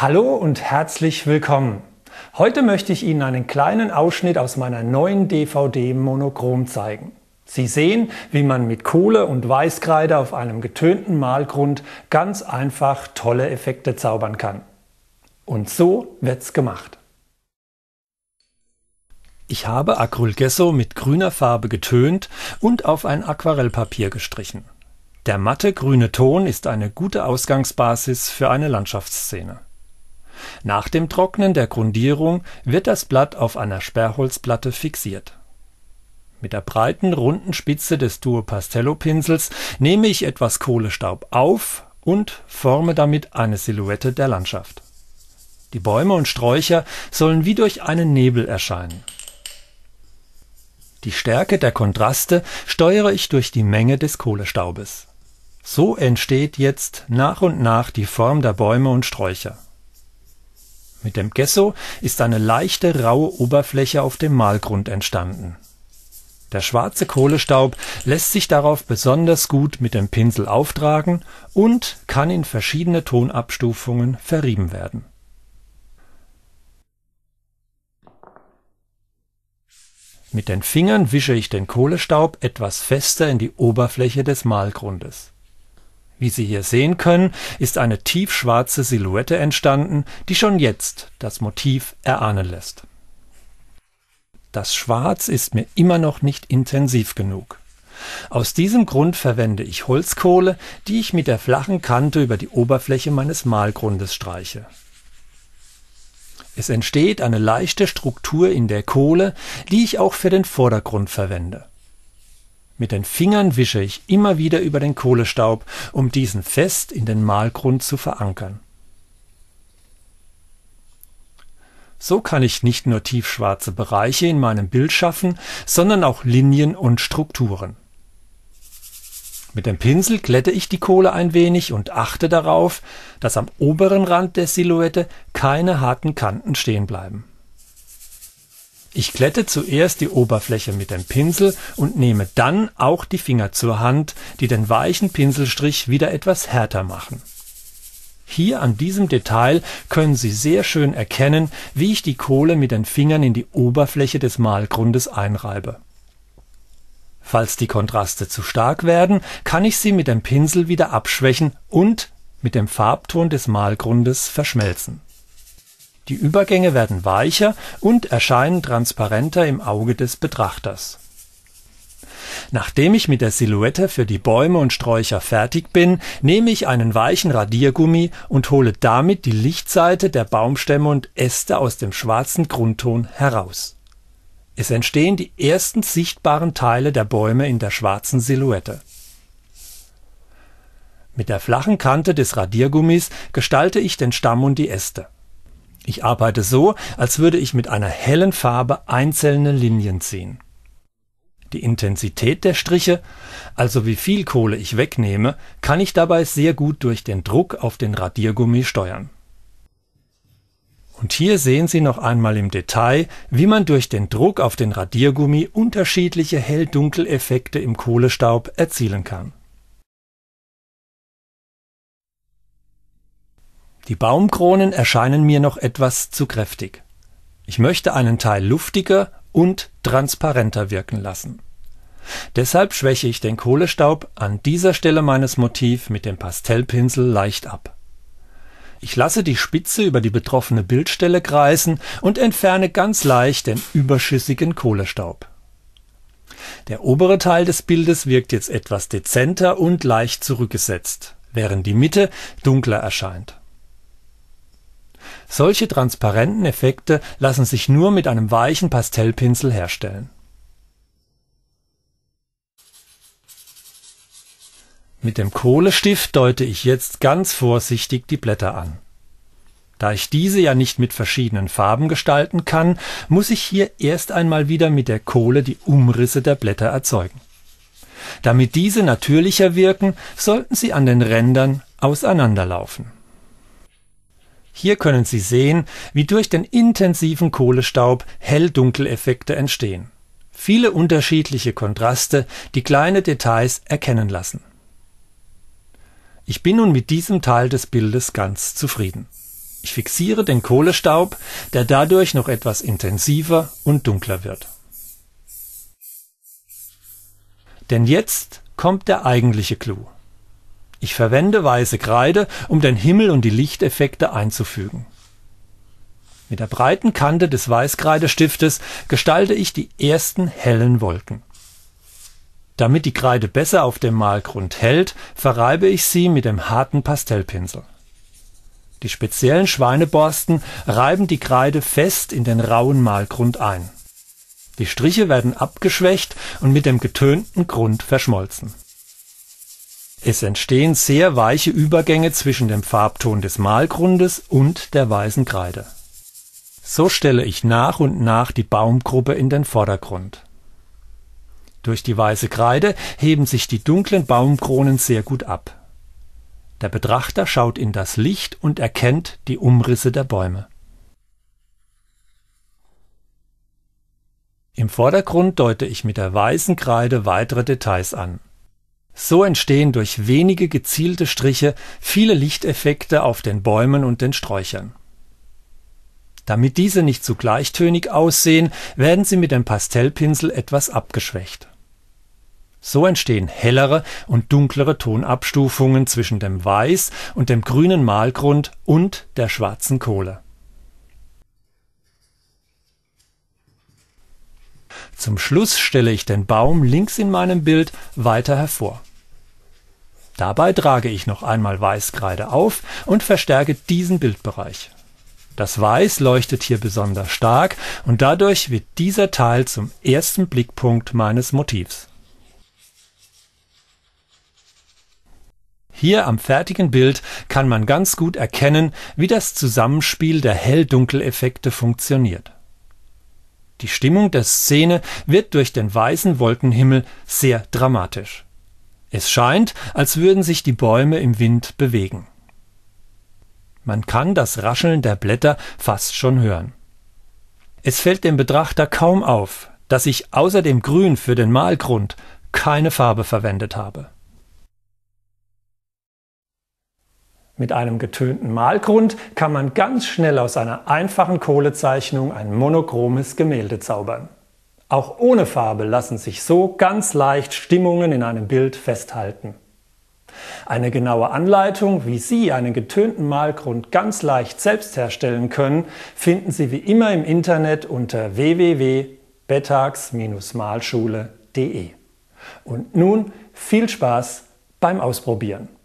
Hallo und herzlich willkommen. Heute möchte ich Ihnen einen kleinen Ausschnitt aus meiner neuen DVD Monochrom zeigen. Sie sehen, wie man mit Kohle und Weißkreide auf einem getönten Malgrund ganz einfach tolle Effekte zaubern kann. Und so wird's gemacht. Ich habe Acrylgesso mit grüner Farbe getönt und auf ein Aquarellpapier gestrichen. Der matte grüne Ton ist eine gute Ausgangsbasis für eine Landschaftsszene. Nach dem Trocknen der Grundierung wird das Blatt auf einer Sperrholzplatte fixiert. Mit der breiten, runden Spitze des Duo Pastello pinsels nehme ich etwas Kohlestaub auf und forme damit eine Silhouette der Landschaft. Die Bäume und Sträucher sollen wie durch einen Nebel erscheinen. Die Stärke der Kontraste steuere ich durch die Menge des Kohlestaubes. So entsteht jetzt nach und nach die Form der Bäume und Sträucher mit dem Gesso ist eine leichte raue Oberfläche auf dem Malgrund entstanden. Der schwarze Kohlestaub lässt sich darauf besonders gut mit dem Pinsel auftragen und kann in verschiedene Tonabstufungen verrieben werden. Mit den Fingern wische ich den Kohlestaub etwas fester in die Oberfläche des Malgrundes wie Sie hier sehen können, ist eine tiefschwarze Silhouette entstanden, die schon jetzt das Motiv erahnen lässt. Das Schwarz ist mir immer noch nicht intensiv genug. Aus diesem Grund verwende ich Holzkohle, die ich mit der flachen Kante über die Oberfläche meines Malgrundes streiche. Es entsteht eine leichte Struktur in der Kohle, die ich auch für den Vordergrund verwende. Mit den Fingern wische ich immer wieder über den Kohlestaub, um diesen fest in den Malgrund zu verankern. So kann ich nicht nur tiefschwarze Bereiche in meinem Bild schaffen, sondern auch Linien und Strukturen. Mit dem Pinsel glätte ich die Kohle ein wenig und achte darauf, dass am oberen Rand der Silhouette keine harten Kanten stehen bleiben. Ich glätte zuerst die Oberfläche mit dem Pinsel und nehme dann auch die Finger zur Hand, die den weichen Pinselstrich wieder etwas härter machen. Hier an diesem Detail können Sie sehr schön erkennen, wie ich die Kohle mit den Fingern in die Oberfläche des Malgrundes einreibe. Falls die Kontraste zu stark werden, kann ich sie mit dem Pinsel wieder abschwächen und mit dem Farbton des Malgrundes verschmelzen die Übergänge werden weicher und erscheinen transparenter im Auge des Betrachters. Nachdem ich mit der Silhouette für die Bäume und Sträucher fertig bin, nehme ich einen weichen Radiergummi und hole damit die Lichtseite der Baumstämme und Äste aus dem schwarzen Grundton heraus. Es entstehen die ersten sichtbaren Teile der Bäume in der schwarzen Silhouette. Mit der flachen Kante des Radiergummis gestalte ich den Stamm und die Äste ich arbeite so, als würde ich mit einer hellen Farbe einzelne Linien ziehen. Die Intensität der Striche, also wie viel Kohle ich wegnehme, kann ich dabei sehr gut durch den Druck auf den Radiergummi steuern. Und hier sehen Sie noch einmal im Detail, wie man durch den Druck auf den Radiergummi unterschiedliche Hell-Dunkel-Effekte im Kohlestaub erzielen kann. Die Baumkronen erscheinen mir noch etwas zu kräftig. Ich möchte einen Teil luftiger und transparenter wirken lassen. Deshalb schwäche ich den Kohlestaub an dieser Stelle meines Motiv mit dem Pastellpinsel leicht ab. Ich lasse die Spitze über die betroffene Bildstelle kreisen und entferne ganz leicht den überschüssigen Kohlestaub. Der obere Teil des Bildes wirkt jetzt etwas dezenter und leicht zurückgesetzt, während die Mitte dunkler erscheint. Solche transparenten Effekte lassen sich nur mit einem weichen Pastellpinsel herstellen. Mit dem Kohlestift deute ich jetzt ganz vorsichtig die Blätter an. Da ich diese ja nicht mit verschiedenen Farben gestalten kann, muss ich hier erst einmal wieder mit der Kohle die Umrisse der Blätter erzeugen. Damit diese natürlicher wirken, sollten sie an den Rändern auseinanderlaufen hier können Sie sehen, wie durch den intensiven Kohlestaub Hell-Dunkel-Effekte entstehen. Viele unterschiedliche Kontraste, die kleine Details erkennen lassen. Ich bin nun mit diesem Teil des Bildes ganz zufrieden. Ich fixiere den Kohlestaub, der dadurch noch etwas intensiver und dunkler wird. Denn jetzt kommt der eigentliche Clou. Ich verwende weiße Kreide, um den Himmel und die Lichteffekte einzufügen. Mit der breiten Kante des Weißkreidestiftes gestalte ich die ersten hellen Wolken. Damit die Kreide besser auf dem Malgrund hält, verreibe ich sie mit dem harten Pastellpinsel. Die speziellen Schweineborsten reiben die Kreide fest in den rauen Malgrund ein. Die Striche werden abgeschwächt und mit dem getönten Grund verschmolzen es entstehen sehr weiche Übergänge zwischen dem Farbton des Malgrundes und der weißen Kreide. So stelle ich nach und nach die Baumgruppe in den Vordergrund. Durch die weiße Kreide heben sich die dunklen Baumkronen sehr gut ab. Der Betrachter schaut in das Licht und erkennt die Umrisse der Bäume. Im Vordergrund deute ich mit der weißen Kreide weitere Details an so entstehen durch wenige gezielte Striche viele Lichteffekte auf den Bäumen und den Sträuchern. Damit diese nicht zu gleichtönig aussehen, werden sie mit dem Pastellpinsel etwas abgeschwächt. So entstehen hellere und dunklere Tonabstufungen zwischen dem Weiß und dem grünen Malgrund und der schwarzen Kohle. Zum Schluss stelle ich den Baum links in meinem Bild weiter hervor Dabei trage ich noch einmal Weißkreide auf und verstärke diesen Bildbereich. Das Weiß leuchtet hier besonders stark und dadurch wird dieser Teil zum ersten Blickpunkt meines Motivs. Hier am fertigen Bild kann man ganz gut erkennen, wie das Zusammenspiel der Hell-Dunkel-Effekte funktioniert. Die Stimmung der Szene wird durch den weißen Wolkenhimmel sehr dramatisch. Es scheint, als würden sich die Bäume im Wind bewegen. Man kann das Rascheln der Blätter fast schon hören. Es fällt dem Betrachter kaum auf, dass ich außer dem Grün für den Malgrund keine Farbe verwendet habe. Mit einem getönten Malgrund kann man ganz schnell aus einer einfachen Kohlezeichnung ein monochromes Gemälde zaubern. Auch ohne Farbe lassen sich so ganz leicht Stimmungen in einem Bild festhalten. Eine genaue Anleitung, wie Sie einen getönten Malgrund ganz leicht selbst herstellen können, finden Sie wie immer im Internet unter www.bettags-malschule.de. Und nun viel Spaß beim Ausprobieren!